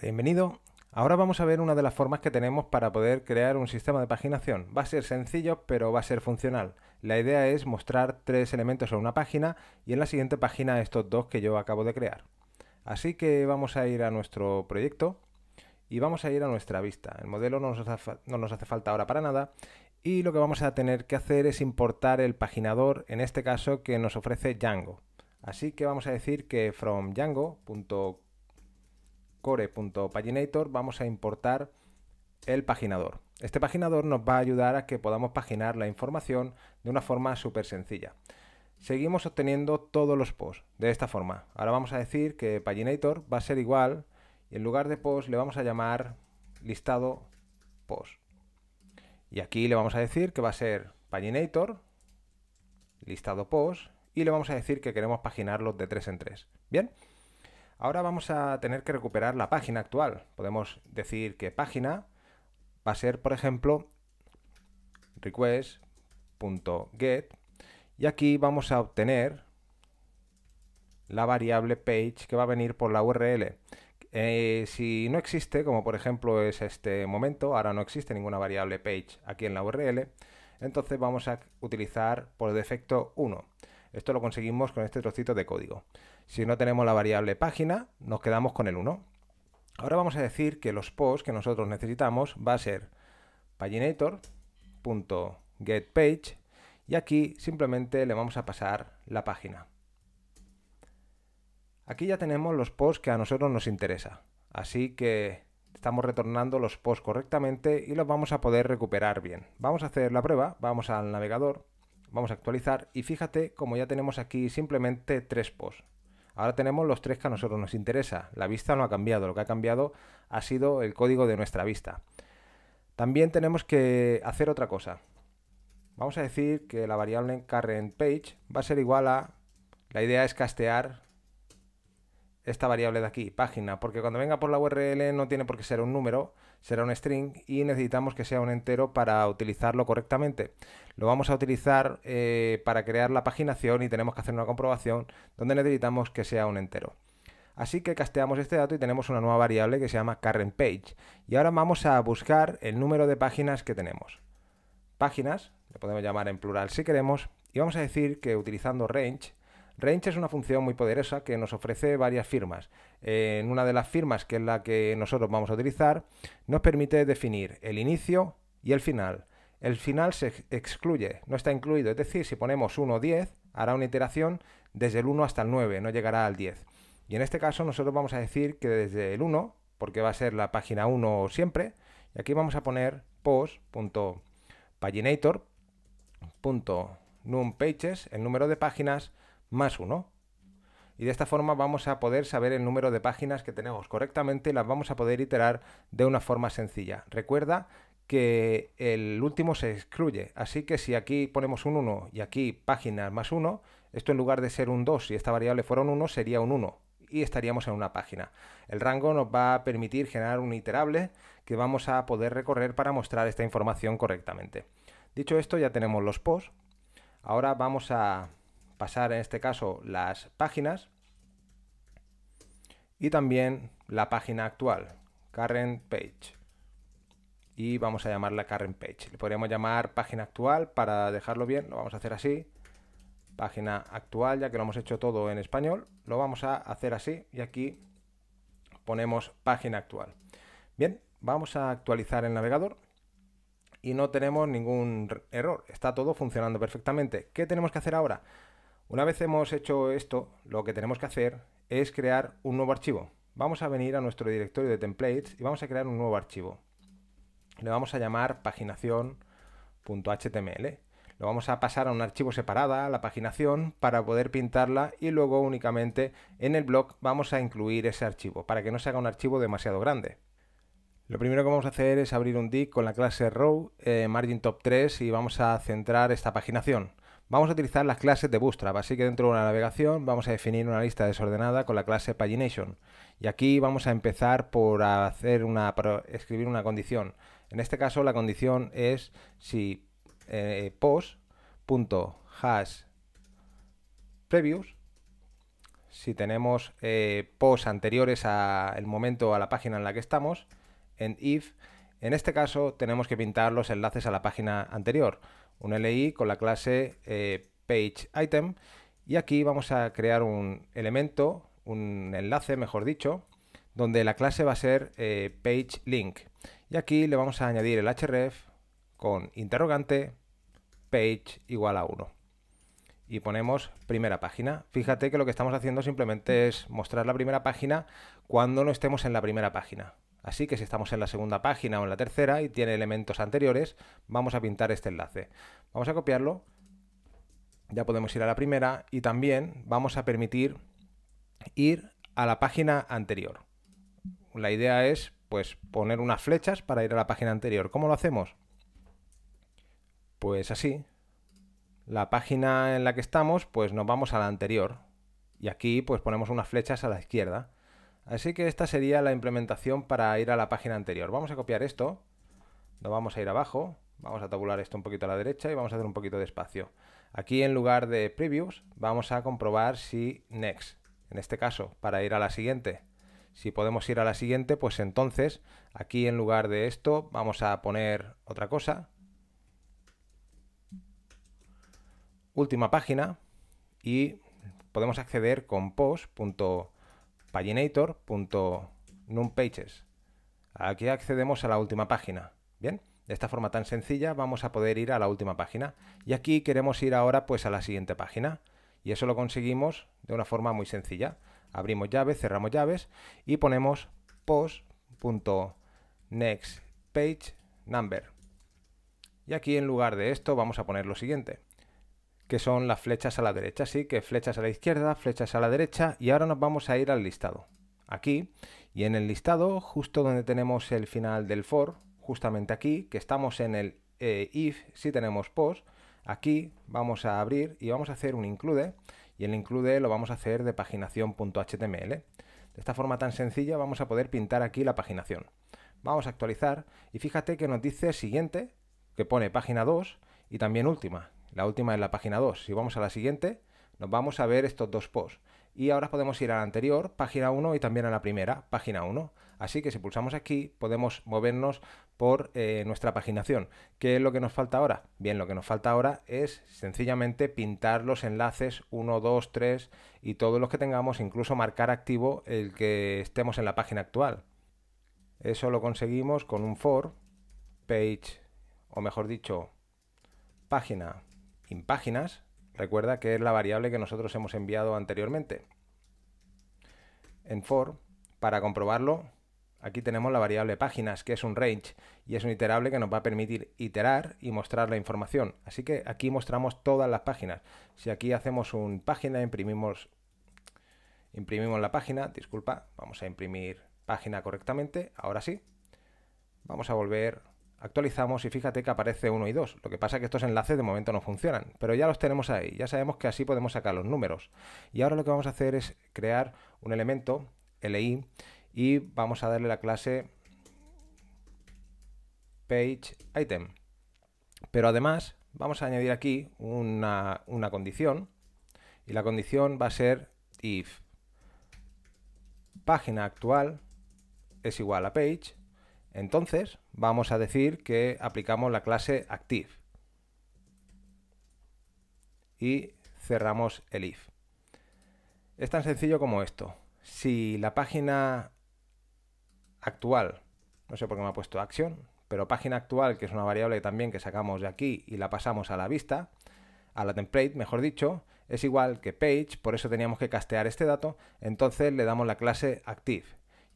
Bienvenido. Ahora vamos a ver una de las formas que tenemos para poder crear un sistema de paginación. Va a ser sencillo, pero va a ser funcional. La idea es mostrar tres elementos en una página y en la siguiente página estos dos que yo acabo de crear. Así que vamos a ir a nuestro proyecto y vamos a ir a nuestra vista. El modelo no nos hace, falta ahora para nada y lo que vamos a tener que hacer es importar el paginador, en este caso que nos ofrece Django. Así que vamos a decir que from django.com core.paginator vamos a importar el paginador. Este paginador nos va a ayudar a que podamos paginar la información de una forma súper sencilla. Seguimos obteniendo todos los posts de esta forma. Ahora vamos a decir que Paginator va a ser igual y en lugar de post le vamos a llamar listado post. Y aquí le vamos a decir que va a ser Paginator, listado post y le vamos a decir que queremos paginarlos de tres en tres Bien. Ahora vamos a tener que recuperar la página actual. Podemos decir que página va a ser, por ejemplo, request.get y aquí vamos a obtener la variable page que va a venir por la URL. Eh, si no existe, como por ejemplo es este momento, ahora no existe ninguna variable page aquí en la URL, entonces vamos a utilizar por defecto 1. Esto lo conseguimos con este trocito de código. Si no tenemos la variable página, nos quedamos con el 1. Ahora vamos a decir que los posts que nosotros necesitamos va a ser paginator.getPage y aquí simplemente le vamos a pasar la página. Aquí ya tenemos los posts que a nosotros nos interesa, así que estamos retornando los posts correctamente y los vamos a poder recuperar bien. Vamos a hacer la prueba, vamos al navegador Vamos a actualizar y fíjate como ya tenemos aquí simplemente tres posts. Ahora tenemos los tres que a nosotros nos interesa. La vista no ha cambiado, lo que ha cambiado ha sido el código de nuestra vista. También tenemos que hacer otra cosa. Vamos a decir que la variable currentPage va a ser igual a... La idea es castear esta variable de aquí, página, porque cuando venga por la URL no tiene por qué ser un número, será un string y necesitamos que sea un entero para utilizarlo correctamente. Lo vamos a utilizar eh, para crear la paginación y tenemos que hacer una comprobación donde necesitamos que sea un entero. Así que casteamos este dato y tenemos una nueva variable que se llama current page. Y ahora vamos a buscar el número de páginas que tenemos. Páginas, le podemos llamar en plural si queremos, y vamos a decir que utilizando range Range es una función muy poderosa que nos ofrece varias firmas. Eh, en una de las firmas, que es la que nosotros vamos a utilizar, nos permite definir el inicio y el final. El final se excluye, no está incluido, es decir, si ponemos 1 o 10, hará una iteración desde el 1 hasta el 9, no llegará al 10. Y en este caso nosotros vamos a decir que desde el 1, porque va a ser la página 1 siempre, y aquí vamos a poner post.paginator.numpages, el número de páginas, más 1. Y de esta forma vamos a poder saber el número de páginas que tenemos correctamente y las vamos a poder iterar de una forma sencilla. Recuerda que el último se excluye, así que si aquí ponemos un 1 y aquí páginas más 1, esto en lugar de ser un 2, si esta variable fuera un 1, sería un 1 y estaríamos en una página. El rango nos va a permitir generar un iterable que vamos a poder recorrer para mostrar esta información correctamente. Dicho esto, ya tenemos los posts. Ahora vamos a pasar en este caso las páginas y también la página actual, current page. Y vamos a llamarla current page. Le podríamos llamar página actual para dejarlo bien, lo vamos a hacer así. Página actual, ya que lo hemos hecho todo en español, lo vamos a hacer así y aquí ponemos página actual. Bien, vamos a actualizar el navegador y no tenemos ningún error, está todo funcionando perfectamente. ¿Qué tenemos que hacer ahora? Una vez hemos hecho esto, lo que tenemos que hacer es crear un nuevo archivo. Vamos a venir a nuestro directorio de templates y vamos a crear un nuevo archivo. Le vamos a llamar paginación.html. Lo vamos a pasar a un archivo separada, la paginación, para poder pintarla y luego únicamente en el blog vamos a incluir ese archivo para que no se haga un archivo demasiado grande. Lo primero que vamos a hacer es abrir un div con la clase row, eh, margin top 3 y vamos a centrar esta paginación. Vamos a utilizar las clases de Bootstrap, así que dentro de una navegación vamos a definir una lista desordenada con la clase Pagination. Y aquí vamos a empezar por hacer una, escribir una condición. En este caso la condición es si eh, si tenemos eh, anteriores al momento a la página en la que estamos, en if, en este caso tenemos que pintar los enlaces a la página anterior un LI con la clase eh, page PageItem y aquí vamos a crear un elemento, un enlace mejor dicho, donde la clase va a ser eh, page PageLink y aquí le vamos a añadir el href con interrogante page igual a 1 y ponemos primera página. Fíjate que lo que estamos haciendo simplemente es mostrar la primera página cuando no estemos en la primera página. Así que si estamos en la segunda página o en la tercera y tiene elementos anteriores, vamos a pintar este enlace. Vamos a copiarlo. Ya podemos ir a la primera y también vamos a permitir ir a la página anterior. La idea es pues poner unas flechas para ir a la página anterior. ¿Cómo lo hacemos? Pues así. La página en la que estamos, pues nos vamos a la anterior. Y aquí pues ponemos unas flechas a la izquierda. Así que esta sería la implementación para ir a la página anterior. Vamos a copiar esto, no vamos a ir abajo, vamos a tabular esto un poquito a la derecha y vamos a hacer un poquito de espacio. Aquí en lugar de previews vamos a comprobar si next, en este caso, para ir a la siguiente. Si podemos ir a la siguiente, pues entonces aquí en lugar de esto vamos a poner otra cosa. Última página y podemos acceder con post.com paginator.numpages. Aquí accedemos a la última página. Bien, de esta forma tan sencilla vamos a poder ir a la última página. Y aquí queremos ir ahora pues a la siguiente página. Y eso lo conseguimos de una forma muy sencilla. Abrimos llaves, cerramos llaves y ponemos post.nextPageNumber. Y aquí en lugar de esto vamos a poner lo siguiente que son las flechas a la derecha. Así que flechas a la izquierda, flechas a la derecha y ahora nos vamos a ir al listado. Aquí y en el listado, justo donde tenemos el final del for, justamente aquí, que estamos en el eh, if, si tenemos post, aquí vamos a abrir y vamos a hacer un include y el include lo vamos a hacer de paginación.html. De esta forma tan sencilla vamos a poder pintar aquí la paginación. Vamos a actualizar y fíjate que nos dice siguiente, que pone página 2 y también última, la última es la página 2. Si vamos a la siguiente, nos vamos a ver estos dos posts. Y ahora podemos ir a la anterior, página 1, y también a la primera, página 1. Así que si pulsamos aquí, podemos movernos por eh, nuestra paginación. ¿Qué es lo que nos falta ahora? Bien, lo que nos falta ahora es sencillamente pintar los enlaces 1, 2, 3 y todos los que tengamos, incluso marcar activo el que estemos en la página actual. Eso lo conseguimos con un for, page, o mejor dicho, página páginas, recuerda que es la variable que nosotros hemos enviado anteriormente. En for, para comprobarlo, aquí tenemos la variable páginas, que es un range, y es un iterable que nos va a permitir iterar y mostrar la información. Así que aquí mostramos todas las páginas. Si aquí hacemos un página, imprimimos, imprimimos la página, disculpa, vamos a imprimir página correctamente, ahora sí. Vamos a volver actualizamos y fíjate que aparece 1 y 2. Lo que pasa es que estos enlaces de momento no funcionan, pero ya los tenemos ahí, ya sabemos que así podemos sacar los números. Y ahora lo que vamos a hacer es crear un elemento, li, y vamos a darle la clase page item. Pero además vamos a añadir aquí una, una condición, y la condición va a ser if página actual es igual a page entonces vamos a decir que aplicamos la clase active y cerramos el if. Es tan sencillo como esto. Si la página actual, no sé por qué me ha puesto action, pero página actual, que es una variable también que sacamos de aquí y la pasamos a la vista, a la template, mejor dicho, es igual que page, por eso teníamos que castear este dato, entonces le damos la clase active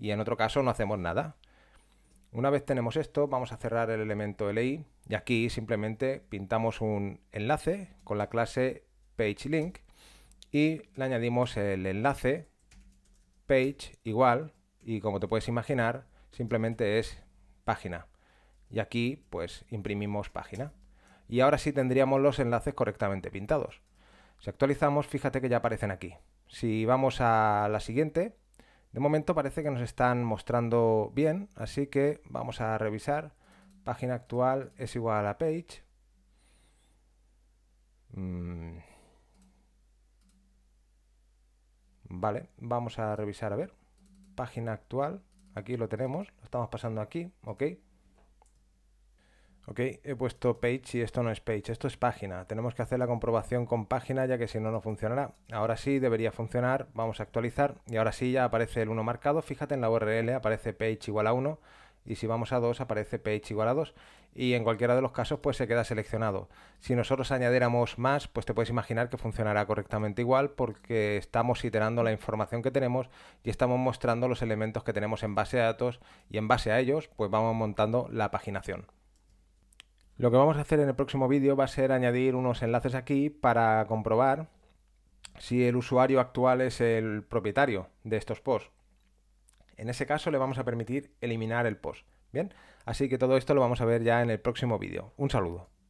y en otro caso no hacemos nada, una vez tenemos esto, vamos a cerrar el elemento LI y aquí simplemente pintamos un enlace con la clase PageLink y le añadimos el enlace page igual y como te puedes imaginar, simplemente es página. Y aquí pues imprimimos página. Y ahora sí tendríamos los enlaces correctamente pintados. Si actualizamos, fíjate que ya aparecen aquí. Si vamos a la siguiente, de momento parece que nos están mostrando bien, así que vamos a revisar. Página actual es igual a page. Mm. Vale, vamos a revisar a ver. Página actual, aquí lo tenemos, lo estamos pasando aquí, ok. Ok, he puesto page y esto no es page, esto es página. Tenemos que hacer la comprobación con página ya que si no, no funcionará. Ahora sí debería funcionar, vamos a actualizar y ahora sí ya aparece el 1 marcado. Fíjate en la URL, aparece page igual a 1 y si vamos a 2 aparece page igual a 2 y en cualquiera de los casos pues se queda seleccionado. Si nosotros añadiéramos más pues te puedes imaginar que funcionará correctamente igual porque estamos iterando la información que tenemos y estamos mostrando los elementos que tenemos en base de datos y en base a ellos pues vamos montando la paginación. Lo que vamos a hacer en el próximo vídeo va a ser añadir unos enlaces aquí para comprobar si el usuario actual es el propietario de estos posts. En ese caso le vamos a permitir eliminar el post. Bien, así que todo esto lo vamos a ver ya en el próximo vídeo. Un saludo.